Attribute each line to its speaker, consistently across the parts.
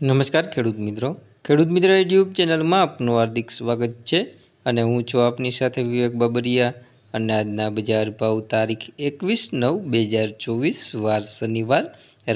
Speaker 1: નમસ્કાર ખેડૂત મિત્રો ખેડૂત મિત્ર યુટ્યુબ ચેનલમાં આપનું હાર્દિક સ્વાગત છે અને હું છું આપની સાથે વિવેક બાબરિયા અને આજના બજાર ભાવ તારીખ એકવીસ નવ બે હજાર ચોવીસ વાર શનિવાર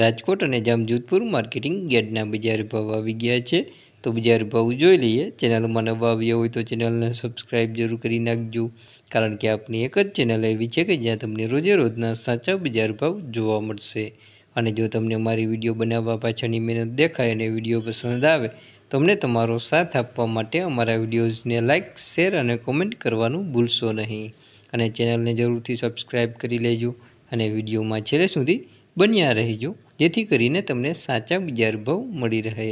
Speaker 1: રાજકોટ અને જામજોધપુર માર્કેટિંગ ગેટના બજાર ભાવ આવી ગયા છે તો બજાર ભાવ જોઈ લઈએ ચેનલમાં નવા આવ્યા હોય તો ચેનલને સબસ્ક્રાઈબ જરૂર કરી નાખજો કારણ કે આપની એક જ ચેનલ એવી છે કે જ્યાં તમને રોજે રોજના સાચા બજાર ભાવ જોવા મળશે અને જો તમને મારી વિડીયો બનાવવા પાછળની મહેનત દેખાય અને વિડીયો પસંદ આવે તમને તમારો સાથ આપવા માટે અમારા વિડીયોઝને લાઇક શેર અને કોમેન્ટ કરવાનું ભૂલશો નહીં અને ચેનલને જરૂરથી સબસ્ક્રાઈબ કરી લેજો અને વિડીયોમાં છેલ્લે સુધી બન્યા રહેજો જેથી કરીને તમને સાચા બીજાર ભાવ મળી રહે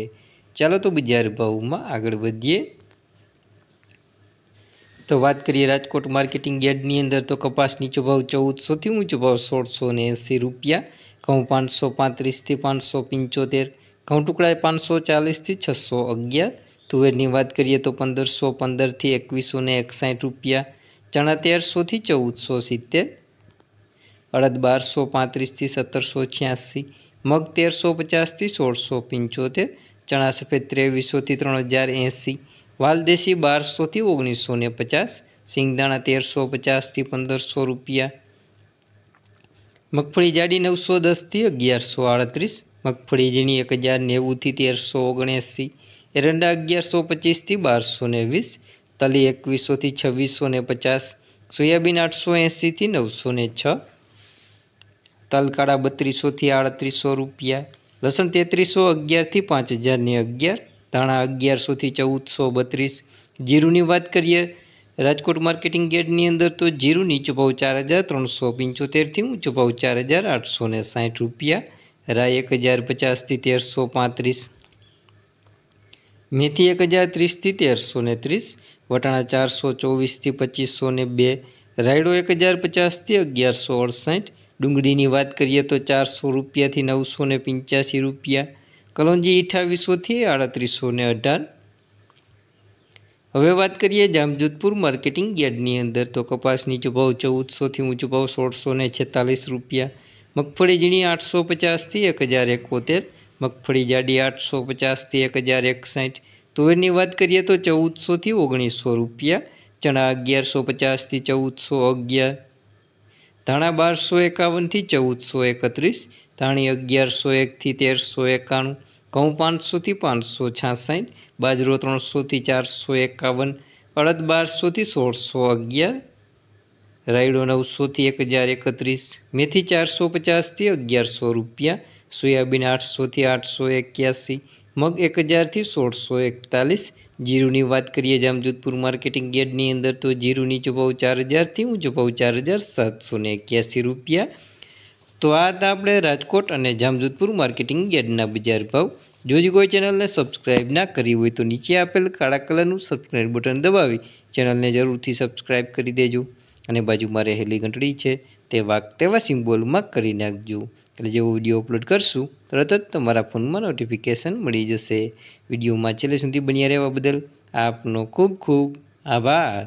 Speaker 1: ચાલો તો બીજાર ભાવમાં આગળ વધીએ તો વાત કરીએ રાજકોટ માર્કેટિંગ યાર્ડની અંદર તો કપાસ નીચો ભાવ ચૌદસોથી ઊંચો ભાવ સોળસો એંસી રૂપિયા ઘઉં પાંચસો પાંત્રીસથી પાંચસો પિંચોતેર ઘઉં ટુકડાએ પાંચસો ચાલીસથી છસો અગિયાર તુવેરની વાત કરીએ તો પંદરસો પંદરથી એકવીસો ને એકસાઠ રૂપિયા ચણા તેરસોથી ચૌદસો સિત્તેર અડદ બારસો પાંત્રીસથી સત્તરસો છ્યાસી મગ તેરસો પચાસથી સોળસો પંચોતેર ચણા સફેદ ત્રેવીસોથી ત્રણ હજાર એંસી વાલદેશી બારસોથી ઓગણીસો ને પચાસ સિંગદાણા તેરસો પચાસથી પંદરસો રૂપિયા મગફળી જાડી નવસો દસથી અગિયારસો આડત્રીસ મગફળી ઝીણી એક હજાર નેવુંથી તેરસો ઓગણએંસી એરંડા અગિયારસો પચીસથી બારસો ને વીસ તલી એકવીસોથી છવ્વીસો ને પચાસ સોયાબીન આઠસો એંસીથી નવસો ને છ તલકાળા બત્રીસોથી આડત્રીસો રૂપિયા લસણ તેત્રીસો અગિયારથી પાંચ હજારને અગિયાર ધાણા અગિયારસોથી ચૌદસો બત્રીસ જીરુંની વાત કરીએ રાજકોટ માર્કેટિંગ ગેટની અંદર તો જીરુની ચુપાવ ચાર હજાર ત્રણસો પંચોતેરથી ઊંચો ભાવ ચાર હજાર આઠસો ને સાઠ રૂપિયા રાય એક હજાર પચાસથી તેરસો પાંત્રીસ મેથી એક હજાર ત્રીસથી તેરસો ને ત્રીસ વટાણા ચારસો ચોવીસથી પચીસો ને બે રાયડો એક હજાર પચાસથી અગિયારસો અડસાઠ ડુંગળીની વાત કરીએ તો ચારસો રૂપિયાથી નવસો ને પંચ્યાસી રૂપિયા કલોંજી અઠાવીસોથી આડત્રીસો ને અઢાર હવે વાત કરીએ જામજોધપુર માર્કેટિંગ યાર્ડની અંદર તો કપાસની ભાવ ચૌદસોથી ઊંચો ભાવ સોળસો ને છેતાલીસ રૂપિયા મગફળી ઝીણી આઠસો પચાસથી એક હજાર એકોતેર મગફળી જાડી આઠસો પચાસથી એક હજાર એકસાઠ તુવેરની વાત કરીએ તો ચૌદસોથી ઓગણીસો રૂપિયા ચણા અગિયારસો પચાસથી ચૌદસો અગિયાર ધાણા બારસો એકાવનથી ચૌદસો એકત્રીસ ધાણી અગિયારસો એકથી તેરસો એકાણું ઘઉં પાંચસોથી પાંચસો છાસઠ બાજરો ત્રણસોથી ચારસો એકાવન અડદ બારસોથી સોળસો અગિયાર રાયડો નવસોથી એક હજાર એકત્રીસ મેથી ચારસો પચાસથી અગિયારસો રૂપિયા સોયાબીન આઠસોથી આઠસો એક્યાસી મગ એક હજારથી સોળસો એકતાલીસ જીરુની વાત કરીએ જામજોધપુર માર્કેટિંગ યાર્ડની અંદર તો જીરુની ચૂકવ ચાર હજારથી ઊંચો ભાવ ચાર હજાર સાતસો ને એક્યાસી રૂપિયા તો આ હતા આપણે રાજકોટ અને જામજોધપુર માર્કેટિંગ યાર્ડના બજાર ભાવ જો કોઈ ચેનલને સબસ્ક્રાઇબ ના કરી હોય તો નીચે આપેલ કાળા કલરનું સબસ્ક્રાઈબ બટન દબાવી ચેનલને જરૂરથી સબસ્ક્રાઇબ કરી દેજો અને બાજુમાં રહેલી ઘંટડી છે તે વાક તેવા સિમ્બોલમાં કરી નાખજો એટલે જેવો વિડીયો અપલોડ કરશું તરત જ તમારા ફોનમાં નોટિફિકેશન મળી જશે વિડીયોમાં છેલ્લે સુધી બન્યા રહેવા બદલ આપનો ખૂબ ખૂબ આભાર